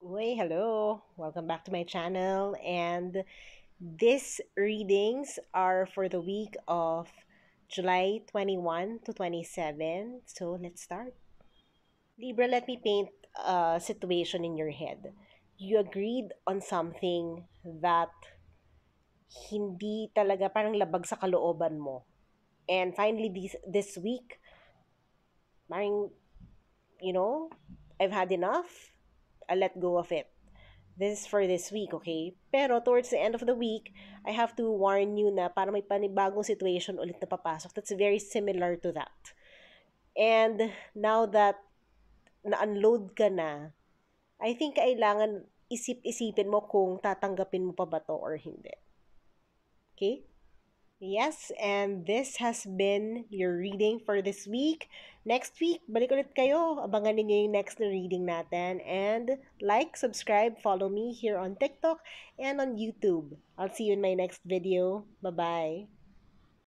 Uy, hello! Welcome back to my channel. And these readings are for the week of July 21 to 27. So let's start. Libra, let me paint a situation in your head. You agreed on something that hindi talaga parang labag sa kalooban mo. And finally, this, this week, parang, you know, I've had enough I let go of it. This is for this week, okay? Pero towards the end of the week, I have to warn you na para may panibagong situation ulit na papasok that's very similar to that. And now that na-unload ka na, I think kailangan isip-isipin mo kung tatanggapin mo pa ba to or hindi. Okay? Yes, and this has been your reading for this week. Next week, balik ulit kayo. Abangan ninyo yung next na reading natin. And like, subscribe, follow me here on TikTok and on YouTube. I'll see you in my next video. Bye-bye.